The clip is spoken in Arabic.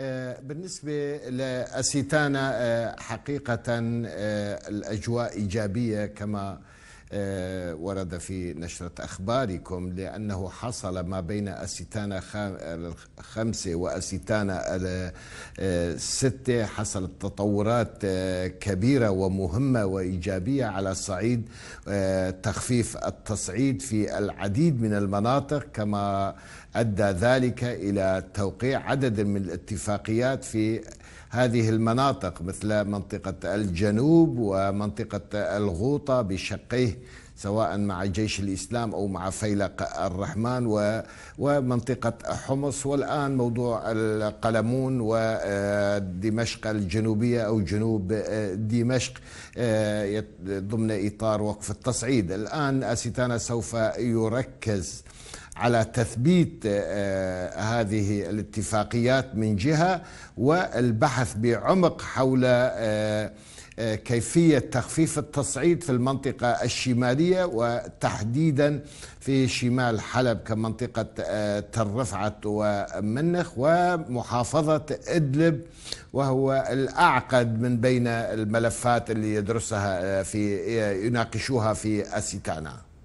آه، بالنسبة لأسيتانا آه، حقيقة آه، الأجواء إيجابية كما آه، ورد في نشرة أخباركم لأنه حصل ما بين أسيتانا الخمسة وأسيتانا الستة آه، حصلت تطورات آه، كبيرة ومهمة وإيجابية على صعيد تخفيف التصعيد في العديد من المناطق كما أدى ذلك إلى توقيع عدد من الاتفاقيات في هذه المناطق مثل منطقة الجنوب ومنطقة الغوطة بشقيه سواء مع جيش الإسلام أو مع فيلق الرحمن و... ومنطقة حمص والآن موضوع القلمون ودمشق آه، الجنوبية أو جنوب آه، دمشق آه، ضمن إطار وقف التصعيد الآن أستانا سوف يركز على تثبيت آه، آه، هذه الاتفاقيات من جهه والبحث بعمق حول آه، كيفية تخفيف التصعيد في المنطقة الشمالية وتحديدا في شمال حلب كمنطقة تل رفعت ومنخ ومحافظة إدلب وهو الأعقد من بين الملفات اللي يدرسها في يناقشوها في أسيتانا